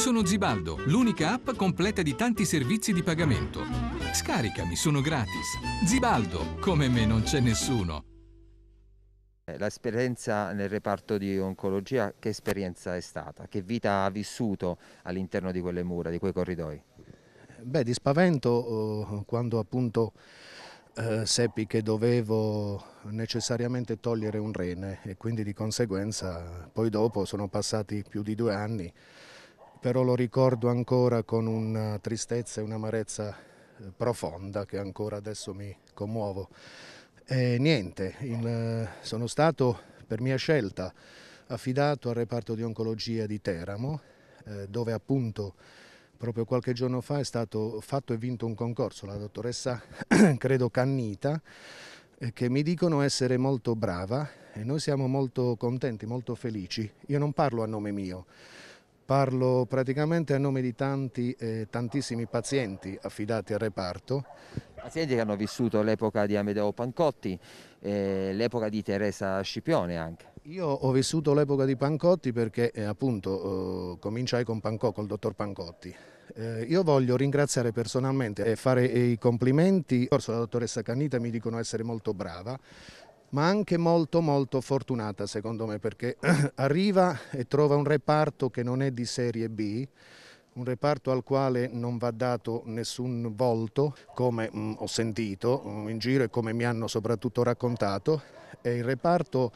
Sono Zibaldo, l'unica app completa di tanti servizi di pagamento. Scaricami, sono gratis. Zibaldo, come me non c'è nessuno. Eh, l'esperienza nel reparto di oncologia, che esperienza è stata? Che vita ha vissuto all'interno di quelle mura, di quei corridoi? Beh, di spavento oh, quando appunto eh, seppi che dovevo necessariamente togliere un rene e quindi di conseguenza poi dopo sono passati più di due anni però lo ricordo ancora con una tristezza e un'amarezza eh, profonda che ancora adesso mi commuovo. E niente, il, eh, sono stato per mia scelta affidato al reparto di oncologia di Teramo, eh, dove appunto proprio qualche giorno fa è stato fatto e vinto un concorso, la dottoressa credo Cannita, eh, che mi dicono essere molto brava e noi siamo molto contenti, molto felici. Io non parlo a nome mio, Parlo praticamente a nome di tanti, eh, tantissimi pazienti affidati al reparto. Pazienti che hanno vissuto l'epoca di Amedeo Pancotti, eh, l'epoca di Teresa Scipione anche. Io ho vissuto l'epoca di Pancotti perché eh, appunto eh, cominciai con Pancò, col dottor Pancotti. Eh, io voglio ringraziare personalmente e fare i complimenti. La dottoressa Canita mi dicono essere molto brava ma anche molto molto fortunata secondo me perché arriva e trova un reparto che non è di serie B, un reparto al quale non va dato nessun volto, come mh, mm, ho sentito mh, mm, in giro e come mi hanno soprattutto raccontato, e il reparto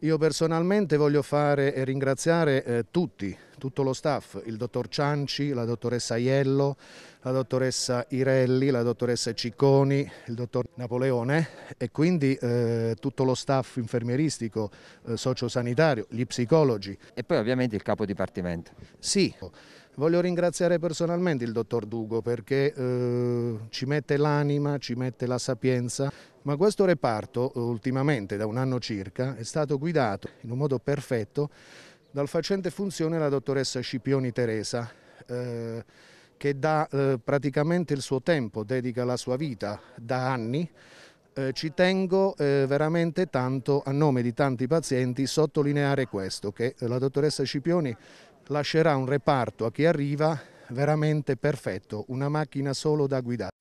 io personalmente voglio fare e ringraziare eh, tutti tutto lo staff, il dottor Cianci, la dottoressa Aiello, la dottoressa Irelli, la dottoressa Cicconi, il dottor Napoleone e quindi eh, tutto lo staff infermieristico, eh, sociosanitario, gli psicologi. E poi ovviamente il capo dipartimento. Sì. Voglio ringraziare personalmente il dottor Dugo perché eh, ci mette l'anima, ci mette la sapienza, ma questo reparto ultimamente da un anno circa è stato guidato in un modo perfetto dal facente funzione la dottoressa Scipioni Teresa, eh, che da eh, praticamente il suo tempo, dedica la sua vita da anni. Eh, ci tengo eh, veramente tanto, a nome di tanti pazienti, sottolineare questo, che la dottoressa Scipioni lascerà un reparto a chi arriva veramente perfetto, una macchina solo da guidare.